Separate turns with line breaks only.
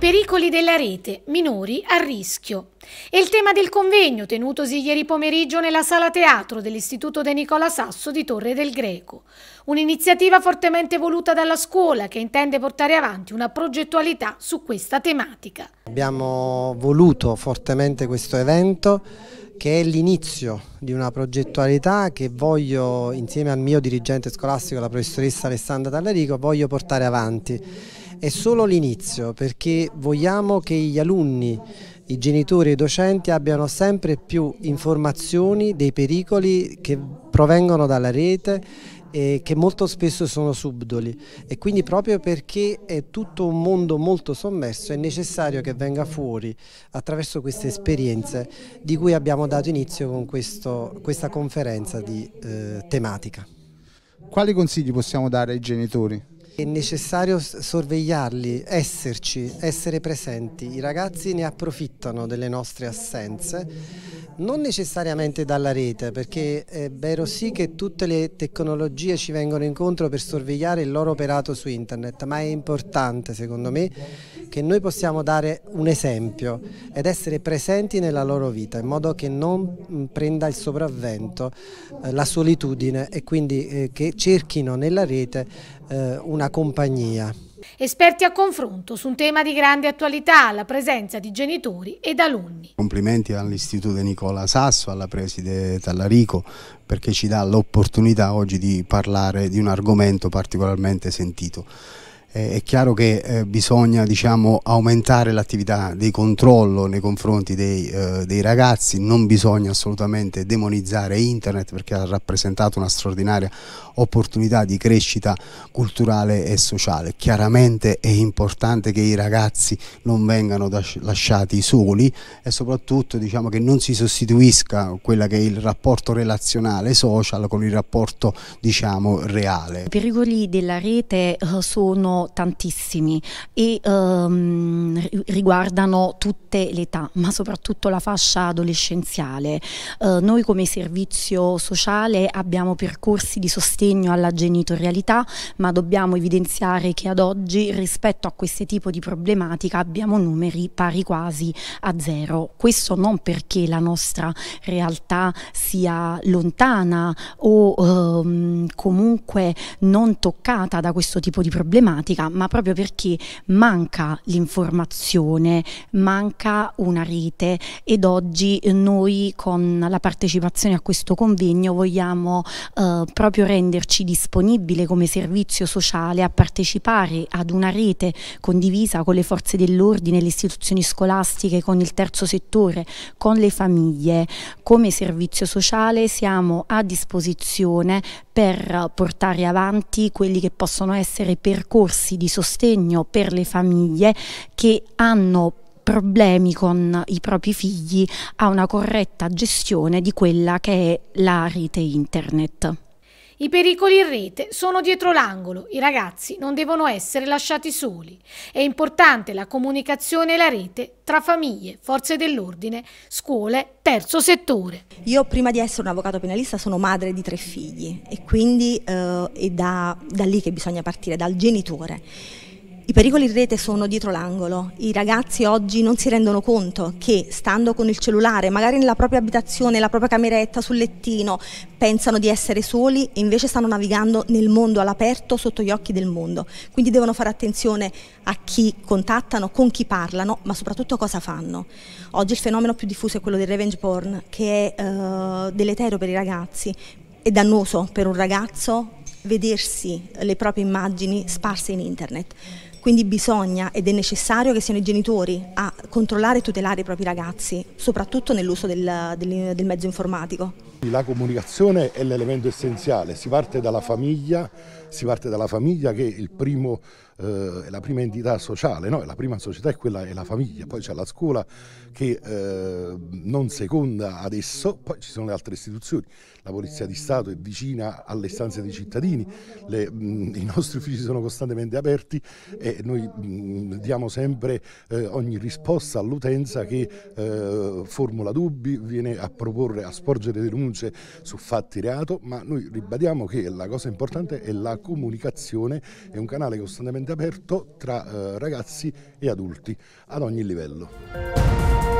pericoli della rete, minori a rischio. È il tema del convegno tenutosi ieri pomeriggio nella sala teatro dell'Istituto De Nicola Sasso di Torre del Greco. Un'iniziativa fortemente voluta dalla scuola che intende portare avanti una progettualità su questa tematica.
Abbiamo voluto fortemente questo evento che è l'inizio di una progettualità che voglio, insieme al mio dirigente scolastico, la professoressa Alessandra Tallarico, voglio portare avanti è solo l'inizio perché vogliamo che gli alunni, i genitori e i docenti abbiano sempre più informazioni dei pericoli che provengono dalla rete e che molto spesso sono subdoli e quindi proprio perché è tutto un mondo molto sommerso è necessario che venga fuori attraverso queste esperienze di cui abbiamo dato inizio con questo, questa conferenza di eh, tematica. Quali consigli possiamo dare ai genitori? È necessario sorvegliarli, esserci, essere presenti. I ragazzi ne approfittano delle nostre assenze non necessariamente dalla rete, perché è vero sì che tutte le tecnologie ci vengono incontro per sorvegliare il loro operato su internet, ma è importante secondo me che noi possiamo dare un esempio ed essere presenti nella loro vita in modo che non prenda il sopravvento eh, la solitudine e quindi eh, che cerchino nella rete eh, una compagnia.
Esperti a confronto su un tema di grande attualità, la presenza di genitori ed alunni.
Complimenti all'Istituto Nicola Sasso, alla preside Tallarico, perché ci dà l'opportunità oggi di parlare di un argomento particolarmente sentito eh, è chiaro che eh, bisogna diciamo, aumentare l'attività di controllo nei confronti dei, eh, dei, ragazzi, non bisogna assolutamente demonizzare internet perché ha rappresentato una straordinaria opportunità di crescita culturale e sociale. Chiaramente è importante che i ragazzi non vengano lasciati soli e soprattutto diciamo, che non si sostituisca quella che è il rapporto relazionale social con il rapporto diciamo, reale. I
pericoli della rete eh, sono tantissimi e um, riguardano tutte le età, ma soprattutto la fascia adolescenziale. Uh, noi come servizio sociale abbiamo percorsi di sostegno alla genitorialità, ma dobbiamo evidenziare che ad oggi rispetto a questo tipo di problematica abbiamo numeri pari quasi a zero. Questo non perché la nostra realtà sia lontana o um, comunque non toccata da questo tipo di problematica, statistica, ma proprio perché manca l'informazione, manca una rete ed oggi noi con la partecipazione a questo convegno vogliamo eh, proprio renderci disponibile come servizio sociale a partecipare ad una rete condivisa con le forze dell'ordine, le istituzioni scolastiche, con il terzo settore, con le famiglie. Come servizio sociale siamo a disposizione per portare avanti quelli che possono essere percorsi passi di sostegno per le famiglie che hanno problemi con i propri figli a una corretta gestione di quella che è la rete internet.
I pericoli in rete sono dietro l'angolo, i ragazzi non devono essere lasciati soli. È importante la comunicazione e la rete tra famiglie, forze dell'ordine, scuole, terzo settore. Io prima di essere un avvocato penalista sono madre di tre figli e quindi
eh, è da, da lì che bisogna partire, dal genitore. I pericoli in rete sono dietro l'angolo. I ragazzi oggi non si rendono conto che stando con il cellulare, magari nella propria abitazione, nella propria cameretta, sul lettino, pensano di essere soli e invece stanno navigando nel mondo all'aperto sotto gli occhi del mondo. Quindi devono fare attenzione a chi contattano, con chi parlano, ma soprattutto cosa fanno. Oggi il fenomeno più diffuso è quello del revenge porn, che è uh, deleterio per i ragazzi. È dannoso per un ragazzo vedersi le proprie immagini sparse in internet quindi bisogna ed è necessario che siano i genitori a controllare e tutelare i propri ragazzi, soprattutto nell'uso del, del, del mezzo informatico.
La comunicazione è l'elemento essenziale, si parte dalla famiglia, si parte dalla famiglia che è il primo eh, è la prima entità sociale, no? la prima società è quella è la famiglia, poi c'è la scuola che eh, non seconda adesso, poi ci sono le altre istituzioni, la Polizia di Stato è vicina alle stanze dei cittadini, le, mh, mm, i nostri uffici sono costantemente aperti e noi mh, mm, diamo sempre eh, ogni risposta all'utenza che eh, formula dubbi, viene a proporre, a sporgere denunce su fatti reato, ma noi ribadiamo che la cosa importante è la comunicazione, è un canale costantemente aperto tra eh, ragazzi e adulti ad ogni livello.